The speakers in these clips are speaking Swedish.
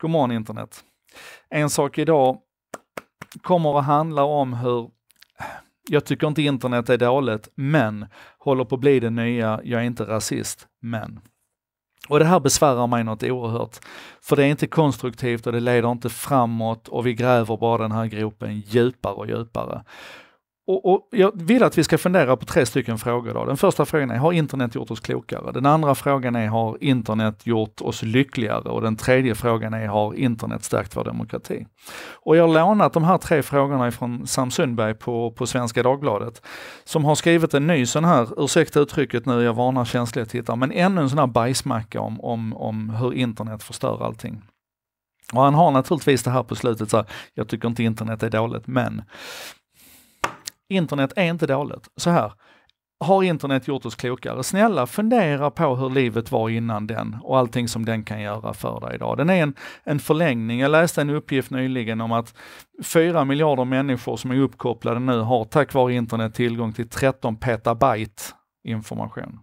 God morgon internet. En sak idag kommer att handla om hur jag tycker inte internet är dåligt, men håller på att bli det nya, jag är inte rasist, men. Och det här besvärar mig något oerhört. För det är inte konstruktivt och det leder inte framåt och vi gräver bara den här gropen djupare och djupare. Och, och, jag vill att vi ska fundera på tre stycken frågor. Då. Den första frågan är, har internet gjort oss klokare? Den andra frågan är, har internet gjort oss lyckligare? Och den tredje frågan är, har internet stärkt vår demokrati? Och jag har lånat de här tre frågorna ifrån Sam Sundberg på, på Svenska Dagbladet, som har skrivit en ny sån här, ursäkta uttrycket nu, jag varnar känsliga tittare, men ännu en sån här bajsmacka om, om, om hur internet förstör allting. Och han har naturligtvis det här på slutet, så här, jag tycker inte internet är dåligt, men internet är inte dåligt. Så här, har internet gjort oss klokare? Snälla fundera på hur livet var innan den och allting som den kan göra för dig idag. Den är en, en förlängning. Jag läste en uppgift nyligen om att 4 miljarder människor som är uppkopplade nu har tack vare internet tillgång till 13 petabyte information.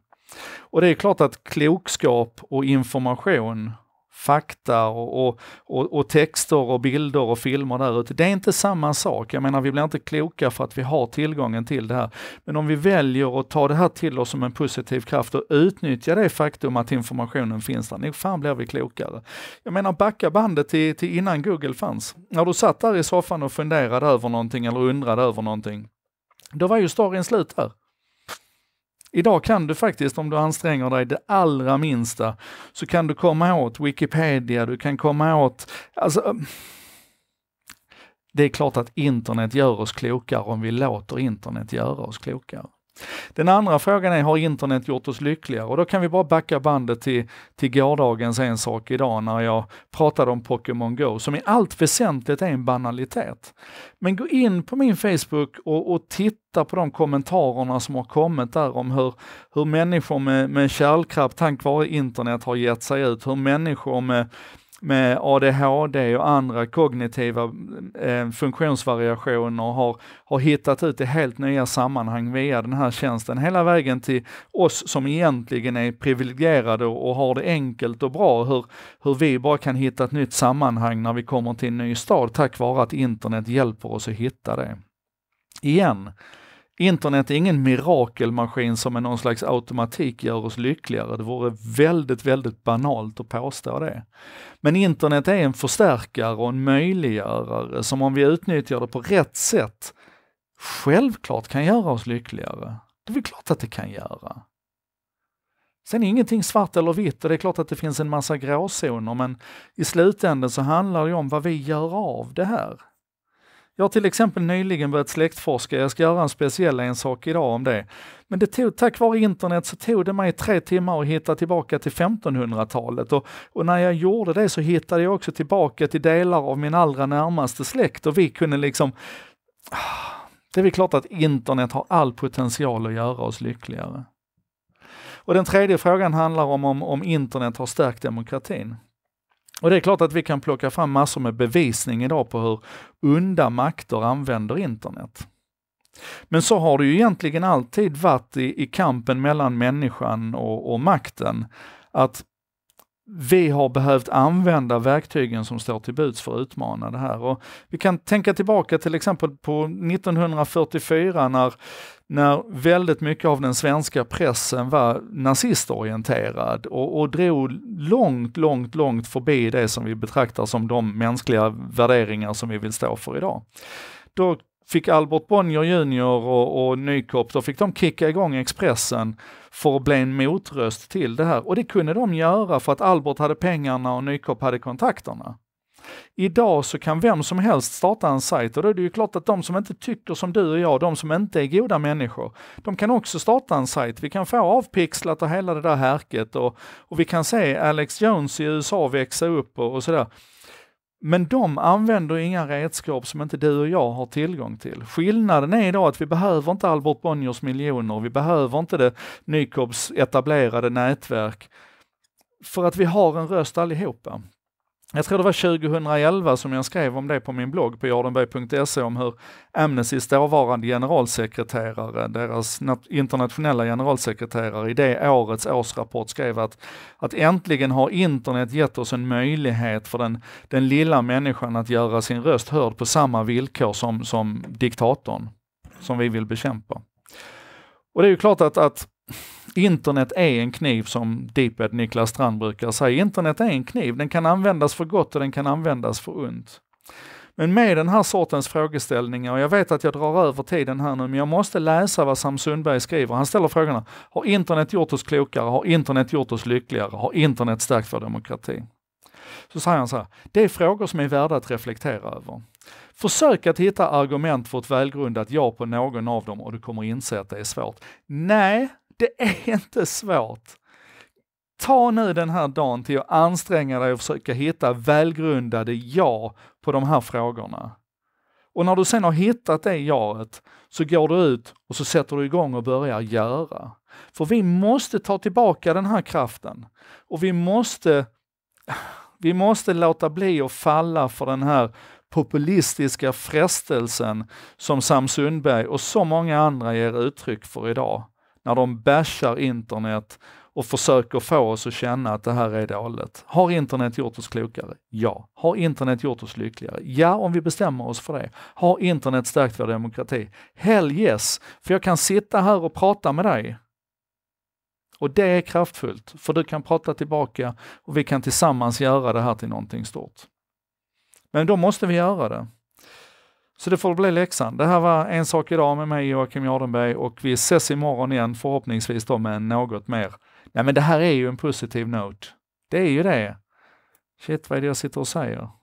Och det är klart att klokskap och information fakta och, och, och, och, texter och bilder och filmer där ute. Det är inte samma sak. Jag menar, vi blir inte kloka för att vi har tillgången till det här. Men om vi väljer att ta det här till oss som en positiv kraft och utnyttja det faktum att informationen finns där, nog fan blir vi klokare. Jag menar, backa bandet till, till innan Google fanns. När du satt där i soffan och funderade över någonting eller undrade över någonting, då var ju storyn slut där. Idag kan du faktiskt, om du anstränger dig det allra minsta, så kan du komma åt Wikipedia, du kan komma åt, alltså, eh, det är klart att internet gör oss klokare om vi låter internet göra oss klokare. Den andra frågan är, har internet gjort oss lyckligare? Och då kan vi bara backa bandet till, till gårdagens En sak idag när jag pratade om Pokémon Go, som i allt väsentligt är en banalitet. Men gå in på min Facebook och, och titta på de kommentarerna som har kommit där om hur, hur människor med, med kärlkraft tack vare internet har gett sig ut, hur människor med med ADHD och andra kognitiva eh, funktionsvariationer har, har hittat ut i helt nya sammanhang via den här tjänsten, hela vägen till oss som egentligen är privilegierade och har det enkelt och bra, hur, hur vi bara kan hitta ett nytt sammanhang när vi kommer till en ny stad tack vare att internet hjälper oss att hitta det. Igen, Internet är ingen mirakelmaskin som med någon slags automatik gör oss lyckligare. Det vore väldigt, väldigt banalt att påstå det. Men internet är en förstärkare och en möjliggörare som om vi utnyttjar det på rätt sätt självklart kan göra oss lyckligare. Det är väl klart att det kan göra. Sen är ingenting svart eller vitt och det är klart att det finns en massa gråzoner men i slutändan så handlar det ju om vad vi gör av det här. Jag har till exempel nyligen börjat släktforska, jag ska göra en speciell en sak idag om det. Men det tog, tack vare internet så tog det mig tre timmar att hitta tillbaka till 1500-talet och, och, när jag gjorde det så hittade jag också tillbaka till delar av min allra närmaste släkt och vi kunde liksom... Det är väl klart att internet har all potential att göra oss lyckligare. Och den tredje frågan handlar om om, om internet har stärkt demokratin. Och det är klart att vi kan plocka fram massor med bevisning idag på hur onda makter använder internet. Men så har det ju egentligen alltid varit i, i kampen mellan människan och, och makten, att vi har behövt använda verktygen som står till buds för att utmana det här. Och vi kan tänka tillbaka till exempel på 1944 när, när väldigt mycket av den svenska pressen var nazistorienterad och, och drog långt, långt, långt förbi det som vi betraktar som de mänskliga värderingar som vi vill stå för idag. Då fick Albert Bonnier junior och, och Nykopf, då fick de kicka igång Expressen för att bli en motröst till det här. Och det kunde de göra för att Albert hade pengarna och Nykopf hade kontakterna. Idag så kan vem som helst starta en sajt och då är det ju klart att de som inte tycker som du och jag, de som inte är goda människor, de kan också starta en sajt. Vi kan få avpixlat och hela det där härket och, och vi kan se Alex Jones i USA växa upp och, och sådär. Men de använder inga redskap som inte du och jag har tillgång till. Skillnaden är idag att vi behöver inte Albert Bonniers miljoner, vi behöver inte det Nycobs etablerade nätverk, för att vi har en röst allihopa jag tror det var 2011 som jag skrev om det på min blogg på jardenberg.se om hur Amnestys dåvarande generalsekreterare, deras internationella generalsekreterare i det årets årsrapport skrev att, att äntligen har internet gett oss en möjlighet för den, den lilla människan att göra sin röst hörd på samma villkor som, som diktatorn som vi vill bekämpa. Och det är ju klart att, att internet är en kniv som Deeped Niklas Strand brukar säga. Internet är en kniv, den kan användas för gott och den kan användas för ont. Men med den här sortens frågeställningar, och jag vet att jag drar över tiden här nu, men jag måste läsa vad Sam Sundberg skriver. Han ställer frågorna, har internet gjort oss klokare? Har internet gjort oss lyckligare? Har internet stärkt vår demokrati? Så säger han så här, det är frågor som är värda att reflektera över. Försök att hitta argument för ett välgrundat ja på någon av dem och du kommer inse att det är svårt. Nej, det är inte svårt. Ta nu den här dagen till att anstränga dig och försöka hitta välgrundade ja på de här frågorna. Och när du sen har hittat det jaet så går du ut och så sätter du igång och börjar göra. För vi måste ta tillbaka den här kraften och vi måste, vi måste låta bli att falla för den här populistiska frestelsen som Sam Sundberg och så många andra ger uttryck för idag när de bashar internet och försöker få oss att känna att det här är dåligt. Har internet gjort oss klokare? Ja. Har internet gjort oss lyckligare? Ja, om vi bestämmer oss för det. Har internet stärkt vår demokrati? Hell yes! För jag kan sitta här och prata med dig. Och det är kraftfullt, för du kan prata tillbaka och vi kan tillsammans göra det här till någonting stort. Men då måste vi göra det. Så det får bli läxan. Det här var En sak idag med mig Joakim Jardenberg och vi ses imorgon igen förhoppningsvis då med något mer. Nej men det här är ju en positiv note. Det är ju det. Shit vad är det jag sitter och säger?